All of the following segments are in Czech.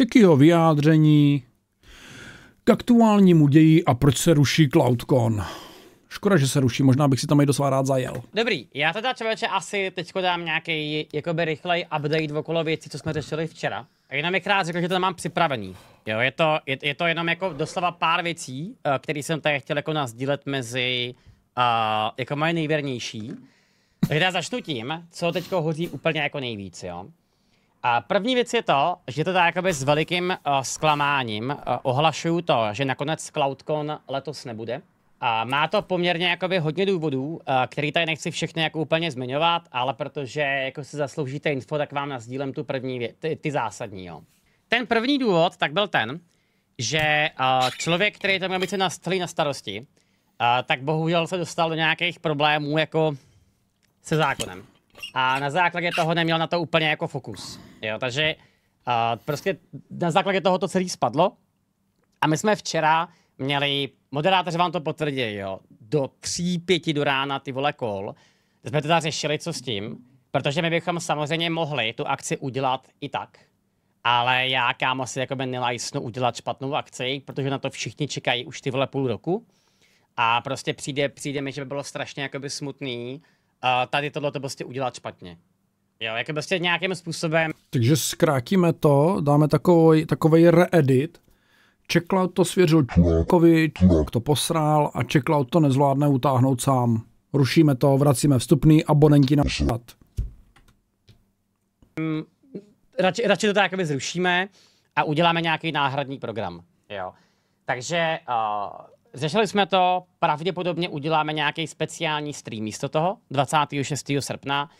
Čekyho vyjádření k aktuálnímu ději a proč se ruší CloudCon. Škoda, že se ruší, možná bych si tam i docela rád zajel. Dobrý, já teda člověče asi teď dám nějaký jakoby rychlej update okolo věcí, co jsme řešili včera. A jenom bych rád řekl, že to mám připravený. Jo, je to, je, je to jenom jako doslova pár věcí, eh, které jsem tady chtěl jako dílet mezi uh, jako moje nejvěrnější. Takže já začnu tím, co teď hoří úplně jako nejvíc, jo. A první věc je to, že to tak s velikým uh, zklamáním uh, ohlašuju to, že nakonec CloudCon letos nebude. A má to poměrně jakoby hodně důvodů, uh, který tady nechci všechny jako úplně zmiňovat, ale protože jako si zasloužíte info, tak vám nazdílem tu první věc, ty, ty zásadní, jo. Ten první důvod tak byl ten, že uh, člověk, který tam měl být na, na starosti, uh, tak bohužel se dostal do nějakých problémů jako se zákonem a na základě toho neměl na to úplně jako fokus. Jo, takže uh, prostě na základě toho to celý spadlo a my jsme včera měli, moderátoři vám to potvrdí, jo, do tří, pěti do rána ty vole kol, jsme teda řešili, co s tím, protože my bychom samozřejmě mohli tu akci udělat i tak. Ale já kámo si by nelajsnu udělat špatnou akci, protože na to všichni čekají už ty vole půl roku. A prostě přijde, přijde mi, že by bylo strašně jakoby smutný, tady tohle to prostě udělat špatně. Jo, jako prostě nějakým způsobem. Takže zkrátíme to, dáme takový, takový reedit. Checkout to svěřil Čukovi, Čuk to posrál a Checkout to nezvládne utáhnout sám. Rušíme to, vracíme vstupný, abonenti na šat. Mm, radši, radši to tak zrušíme a uděláme nějaký náhradní program. Jo. Takže uh, Řešili jsme to, pravděpodobně uděláme nějaký speciální stream místo toho, 26. srpna.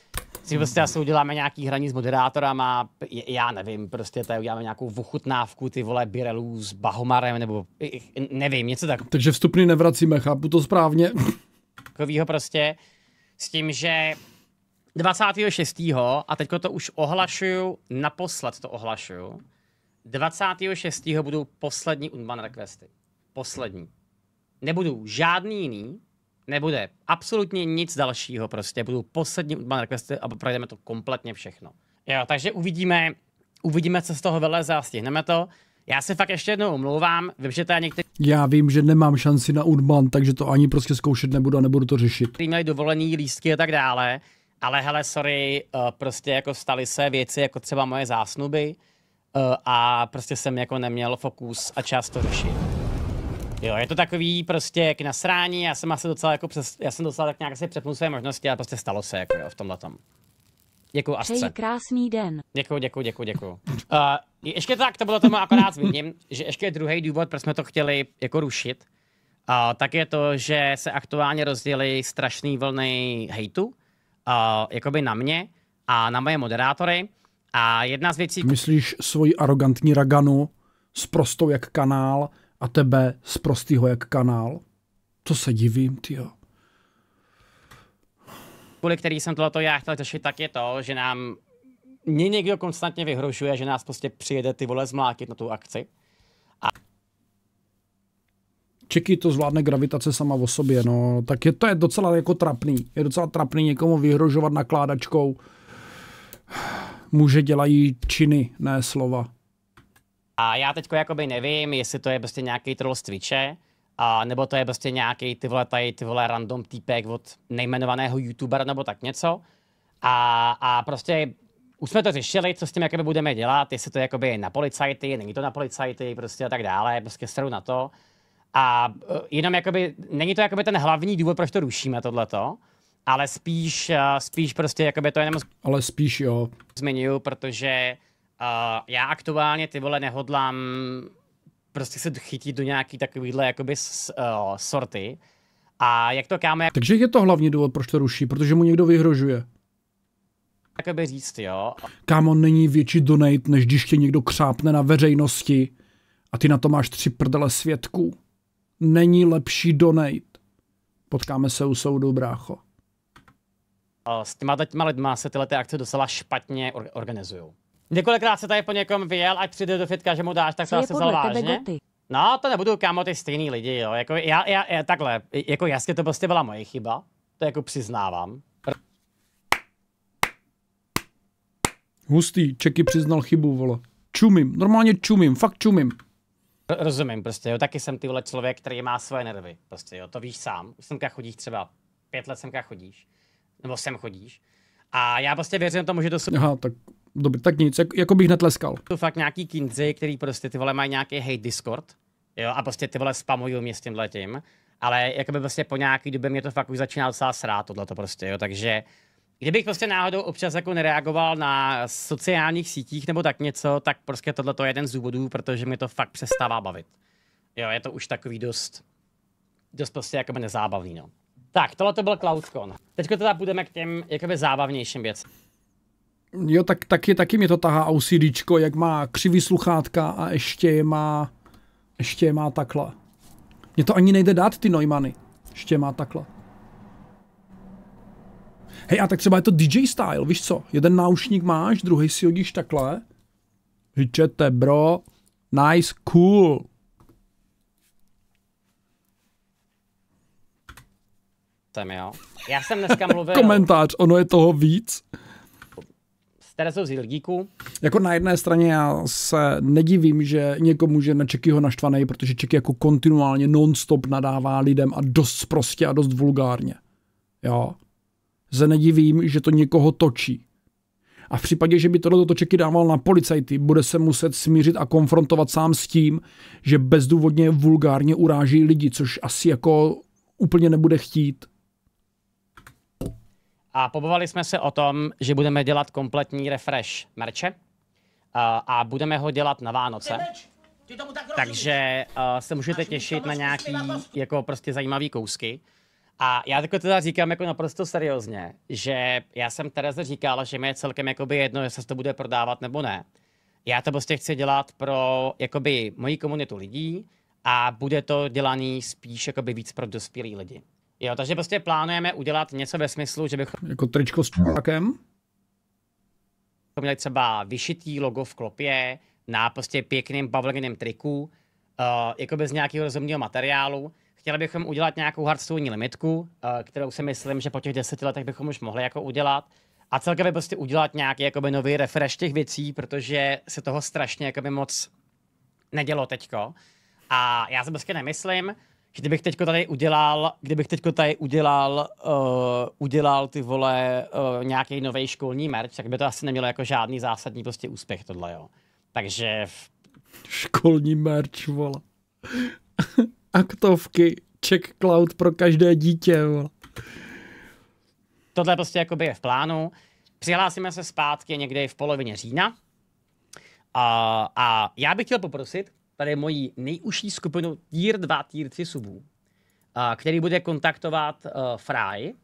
Si prostě asi uděláme nějaký hraní s moderátorama, já nevím, prostě tady uděláme nějakou vuchutnávku, ty vole, birelů s Bahomarem, nebo nevím, něco tak. Takže vstupný nevracíme, chápu to správně. Takovýho prostě, s tím, že 26. a teďko to už ohlašuju, naposled to ohlašuju, 26. budou poslední Unban requesty. Poslední nebudou žádný jiný, nebude absolutně nic dalšího prostě, budou poslední Urban Requesty a projdeme to kompletně všechno. Jo, takže uvidíme, uvidíme, co z toho vyleze a stihneme to. Já se fakt ještě jednou omlouvám, vím, že je některý... Já vím, že nemám šanci na Urban, takže to ani prostě zkoušet nebudu a nebudu to řešit. Který měli dovolený lístky a tak dále, ale hele, sorry, eh, prostě jako staly se věci jako třeba moje zásnuby eh, a prostě jsem jako neměl fokus a čas to řešit. Jo, je to takový prostě k nasrání, já jsem asi docela jako přes, já jsem docela tak nějak asi přepnul své možnosti, ale prostě stalo se jako jo, v tomhle tom. Děkuju, jako Asce. Přeji krásný den. Děkuju, děkuju, děkuju, děkuju. Uh, ještě tak, to bylo tomu akorát zmíním, že ještě je druhý důvod, proč jsme to chtěli jako rušit, uh, tak je to, že se aktuálně rozdělí strašný vlny hejtu, uh, jakoby na mě a na moje moderátory. A jedna z věcí... Myslíš svoji arrogantní raganu s prostou jak kanál a tebe z prostýho jak kanál. To se divím, tyjo. Kvůli který jsem tohleto já chtěl řešit, tak je to, že nám mě někdo konstantně vyhrožuje, že nás prostě přijede ty vole zmlátit na tu akci. A... Čeky to zvládne gravitace sama o sobě, no. Tak je to je docela jako trapný. Je docela trapný někomu vyhrožovat nakládačkou. Muže dělají činy, ne slova. A já teďko jakoby nevím, jestli to je prostě nějaký troll z Twitche, a nebo to je prostě nějaký ty vole, tady, ty vole random týpek od nejmenovaného youtubera nebo tak něco. A, a prostě už jsme to řešili, co s tím jakoby budeme dělat, jestli to je jakoby na policajty, není to na policajty, prostě a tak dále, prostě seru na to. A e, jenom jakoby, není to jakoby ten hlavní důvod, proč to rušíme tohleto, ale spíš, e, spíš prostě jakoby to jenom... Ale spíš jo. Zmiňuju, protože Uh, já aktuálně ty vole nehodlám prostě se chytit do nějaký takovýhle jakoby s, uh, sorty. A jak to kámo... Jak... Takže je to hlavní důvod, proč to ruší, protože mu někdo vyhrožuje. Jakoby říct, jo. Kámo, není větší donate, než když tě někdo křápne na veřejnosti a ty na to máš tři prdele svědků. Není lepší donate. Potkáme se u soudu, brácho. Eh, s těma lidma se tyhle akce docela špatně organizují. Několikrát se tady po někom vyjel, ať přijde do fitka, že mu dáš, tak Co to asi vzal vážně. No, to nebudu, kámo, ty stejný lidi, jo. Jako, já, já, já, takhle, jako jasně, to prostě byla moje chyba. To jako přiznávám. Hustý, Čeky přiznal chybu, vole. Čumím, normálně čumím, fakt čumím. Rozumím, prostě jo, taky jsem tyhle člověk, který má svoje nervy, prostě jo, to víš sám. Už semka chodíš třeba, pět let semka chodíš, nebo sem chodíš. A já prostě věřím tomu, že to jsou... Aha, tak Dobrý, tak nic, jak, jako bych netleskal. To fakt nějaký kindři, který prostě ty vole mají nějaký hate Discord, jo, a prostě ty vole spamují mě s tímhle tím, ale jakoby prostě po nějaký době mě to fakt už začíná docela srát tohle to prostě, jo, takže kdybych prostě náhodou občas jako nereagoval na sociálních sítích nebo tak něco, tak prostě tohle to je jeden z důvodů, protože mě to fakt přestává bavit. Jo, je to už takový dost, dost prostě jakoby nezábavný, no. Tak, tohle to byl CloudCon. Teď teda půjdeme k těm jakoby zábavnějším věcem. Jo, tak, taky, taky mě to tahá OCDčko, jak má křivý sluchátka a ještě je má, ještě je má takhle. Mně to ani nejde dát ty Neumany. Ještě je má takhle. Hej, a tak třeba je to DJ style, víš co? Jeden náušník máš, druhý si hodíš takhle. Vyčete, bro. Nice, cool. Jsem, jo. Já jsem dneska mluvil... Komentář, ono je toho víc které jsou z Hildíku. Jako na jedné straně já se nedivím, že někomu, že na Čekyho naštvaný, protože Čeky jako kontinuálně non-stop nadává lidem a dost prostě a dost vulgárně. Jo. Se nedivím, že to někoho točí. A v případě, že by tohle toto Čeky dával na policajty, bude se muset smířit a konfrontovat sám s tím, že bezdůvodně vulgárně uráží lidi, což asi jako úplně nebude chtít. A pobavili jsme se o tom, že budeme dělat kompletní refresh merče eh, a, budeme ho dělat na Vánoce. Takže uh, se můžete těšit na nějaký jako prostě zajímavý kousky. A já takhle teda říkám jako naprosto seriózně, že já jsem Tereze říkal, že mi je celkem jakoby jedno, jestli se to bude prodávat nebo ne. Já to prostě chci dělat pro jakoby moji komunitu lidí a bude to dělaný spíš jakoby víc pro dospělý lidi. Jo, takže prostě plánujeme udělat něco ve smyslu, že bychom... Jako tričko s čákem? Měli třeba vyšitý logo v klopě, na prostě pěkným bavlněným triku, uh, jako bez nějakého rozumného materiálu. Chtěli bychom udělat nějakou hardstone limitku, uh, kterou si myslím, že po těch deseti letech bychom už mohli jako udělat. A celkově prostě udělat nějaký jakoby, nový refresh těch věcí, protože se toho strašně jakoby, moc nedělo teďko. A já se prostě nemyslím, kdybych teďko tady udělal, kdybych teďko tady udělal, uh, udělal ty vole uh, nějaký nový školní merch, tak by to asi nemělo jako žádný zásadní prostě úspěch tohle, jo. Takže... V... Školní merch, vole. Aktovky, check cloud pro každé dítě, vole. Tohle prostě jakoby je v plánu. Přihlásíme se zpátky někdy v polovině října. A, eh, a já bych chtěl poprosit, tady mojí nejužší skupinu Tier 2, Tier 3 subů, který bude kontaktovat uh, Fry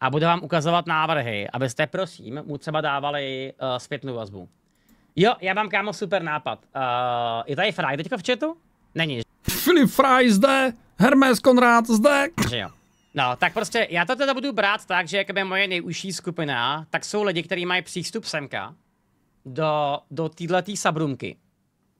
a bude vám ukazovat návrhy, abyste prosím mu třeba dávali uh, zpětnou vazbu. Jo, já mám kámo super nápad. Uh, je tady Fry teďka v chatu? Není. Filip Fry zde, Hermes Konrád zde. Že jo. No, tak prostě já to teda budu brát tak, že jakoby moje nejužší skupina, tak jsou lidi, kteří mají přístup semka do, do této sabrumky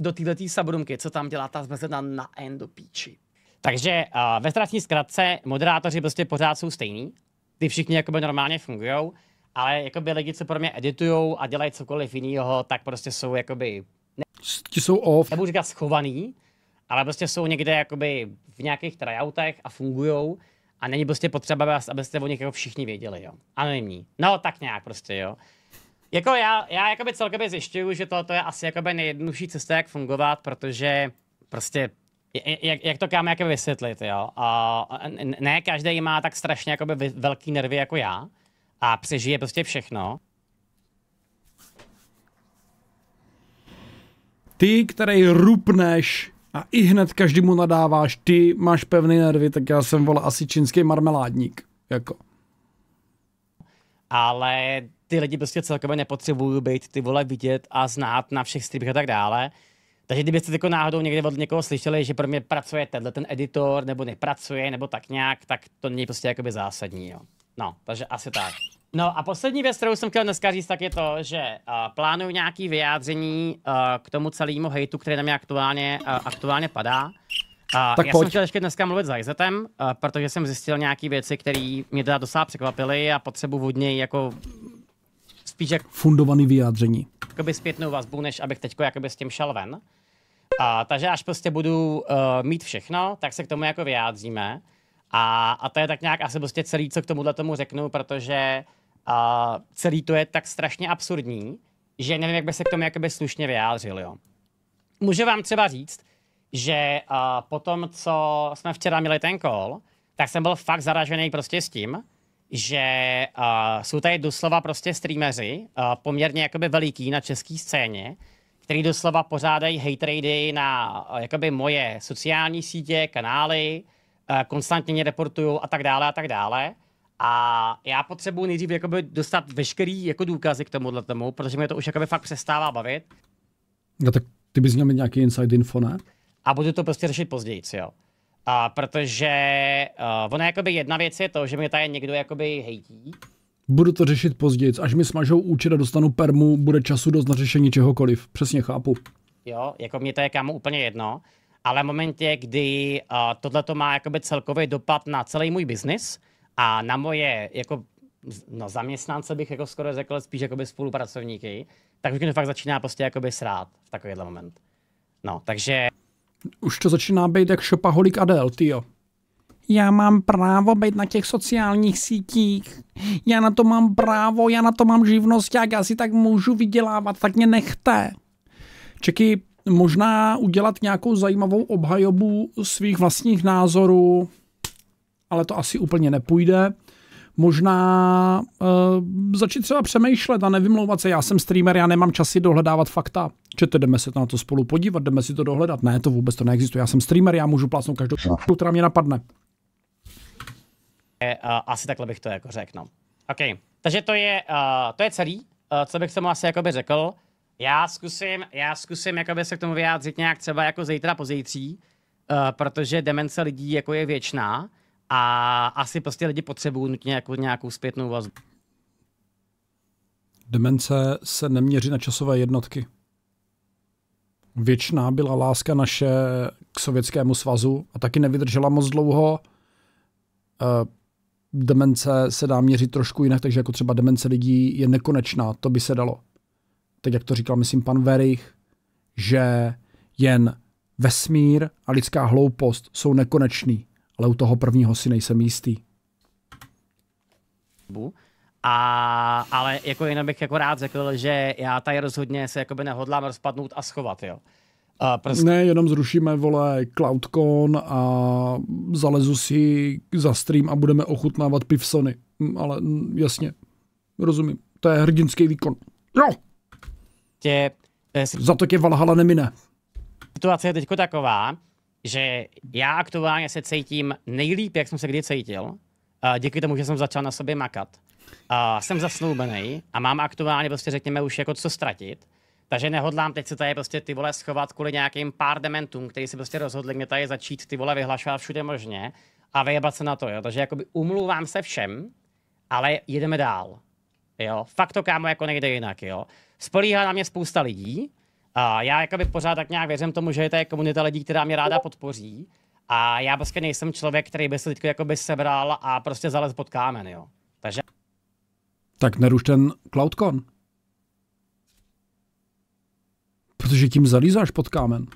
do této sabrumky, co tam dělá ta zmrzlina na endo píči. Takže uh, ve ztratní zkratce moderátoři prostě pořád jsou stejní, ty všichni jakoby normálně fungují, ale jakoby lidi, co pro mě editují a dělají cokoliv jiného, tak prostě jsou jakoby... Ne, Ti jsou off. Nebudu říkat schovaný, ale prostě jsou někde jakoby v nějakých tryoutech a fungují a není prostě potřeba, abyste o nich jako všichni věděli, jo. Anonymní. No, tak nějak prostě, jo. Jako já, já jakoby celkově zjišťuju, že to je asi jakoby nejjednodušší cesta, jak fungovat, protože prostě jak, jak to kam jakoby vysvětlit, jo? A ne každý má tak strašně jakoby velký nervy jako já a přežije prostě všechno. Ty, který rupneš a i hned každému nadáváš, ty máš pevné nervy, tak já jsem, vole, asi čínský marmeládník, jako. Ale ty lidi prostě celkově nepotřebují být ty vole vidět a znát na všech streamech a tak dále. Takže kdybyste jako náhodou někde od někoho slyšeli, že pro mě pracuje tenhle ten editor, nebo nepracuje, nebo tak nějak, tak to není prostě jakoby zásadní, jo. No, takže asi tak. No a poslední věc, kterou jsem chtěl dneska říct, tak je to, že uh, plánuju nějaký vyjádření uh, k tomu celému hejtu, který na mě aktuálně, uh, aktuálně padá. Uh, tak já pojď. jsem chtěl ještě dneska mluvit s Izetem, uh, protože jsem zjistil nějaké věci, které mě teda dosáh překvapily a potřebu od jako spíš jak... Fundovaný vyjádření. Jakoby zpětnou vazbu, než abych teď s tím šel ven. A, takže až prostě budu uh, mít všechno, tak se k tomu jako vyjádříme. A, a to je tak nějak asi prostě celý, co k tomuhle tomu řeknu, protože uh, celý to je tak strašně absurdní, že nevím, jak by se k tomu jakoby slušně vyjádřil, jo. Můžu vám třeba říct, že uh, po tom, co jsme včera měli ten call, tak jsem byl fakt zaražený prostě s tím, že uh, jsou tady doslova prostě streameři, uh, poměrně jakoby veliký na české scéně, který doslova pořádají hate na uh, jakoby moje sociální sítě, kanály, uh, konstantně mě reportují a tak dále a tak dále. A já potřebuji nejdřív jakoby dostat veškerý jako důkazy k tomuhle tomu, protože mě to už jakoby fakt přestává bavit. No tak ty bys měl mít nějaký inside info, ne? A budu to prostě řešit později, jo. A protože uh, ono jakoby jedna věc je to, že mě tady někdo jakoby hejtí. Budu to řešit později, až mi smažou účet a dostanu permu, bude času dost na řešení čehokoliv. Přesně chápu. Jo, jako mě to je kámo úplně jedno, ale v momentě, kdy uh, tohle to má jakoby celkový dopad na celý můj biznis a na moje jako no, zaměstnance bych jako skoro řekl spíš jakoby spolupracovníky, tak už mě to fakt začíná prostě jakoby srát v takovýhle moment. No, takže už to začíná být jak šopaholik Adel, jo. Já mám právo být na těch sociálních sítích. Já na to mám právo, já na to mám živnost, jak já si tak můžu vydělávat, tak mě nechte. Čeky, možná udělat nějakou zajímavou obhajobu svých vlastních názorů, ale to asi úplně nepůjde možná uh, začít třeba přemýšlet a nevymlouvat se, já jsem streamer, já nemám časy dohledávat fakta. Čete, jdeme se to na to spolu podívat, jdeme si to dohledat. Ne, to vůbec to neexistuje. Já jsem streamer, já můžu plácnout každou, no. která mě napadne. Eh, asi takhle bych to jako řekl. No. OK, takže to je, uh, to je celý, uh, co bych tomu asi jakoby řekl. Já zkusím, já zkusím jakoby se k tomu vyjádřit nějak třeba jako zítra pozítří, uh, protože demence lidí jako je věčná a asi prostě lidi potřebují nutně jako nějakou zpětnou vazbu. Demence se neměří na časové jednotky. Věčná byla láska naše k Sovětskému svazu a taky nevydržela moc dlouho. E, demence se dá měřit trošku jinak, takže jako třeba demence lidí je nekonečná, to by se dalo. Teď, jak to říkal, myslím, pan Verich, že jen vesmír a lidská hloupost jsou nekonečný ale u toho prvního si nejsem jistý. A, ale jako jinak bych jako rád řekl, že já tady rozhodně se jakoby nehodlám rozpadnout a schovat, jo. A prst... Ne, jenom zrušíme, vole, CloudCon a zalezu si za stream a budeme ochutnávat pivsony. Hm, ale hm, jasně, rozumím. To je hrdinský výkon. Jo! Tě, tě, eh, Za to tě Valhalla nemine. Situace je teď taková, že já aktuálně se cítím nejlíp, jak jsem se kdy cítil, díky tomu, že jsem začal na sobě makat. Uh, jsem zasnoubený a mám aktuálně prostě řekněme už jako co ztratit, takže nehodlám teď se tady prostě ty vole schovat kvůli nějakým pár dementům, který si prostě rozhodli mě tady začít ty vole vyhlašovat všude možně a vyjebat se na to, jo. Takže jakoby umluvám se všem, ale jedeme dál. Jo, fakt to kámo jako nejde jinak, jo. Spolíhá na mě spousta lidí, a já jakoby pořád tak nějak věřím tomu, že je to je komunita lidí, která mě ráda podpoří. A já prostě nejsem člověk, který by se teď jakoby sebral a prostě zalez pod kámen, jo. Takže... Tak neruš ten CloudCon. Protože tím zalízáš pod kámen.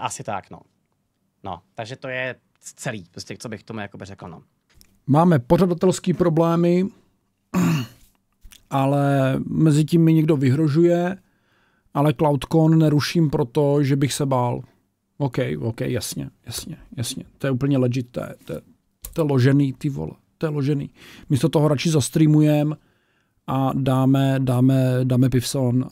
Asi tak, no. No, takže to je celý, prostě, co bych tomu jakoby řekl, no. Máme pořadatelský problémy, ale mezi tím mi někdo vyhrožuje ale CloudCon neruším proto, že bych se bál. OK, OK, jasně, jasně, jasně. To je úplně legit, to je, to je, to je ložený, ty vole, to je ložený. Místo toho radši zastreamujeme a dáme, dáme, dáme pivson.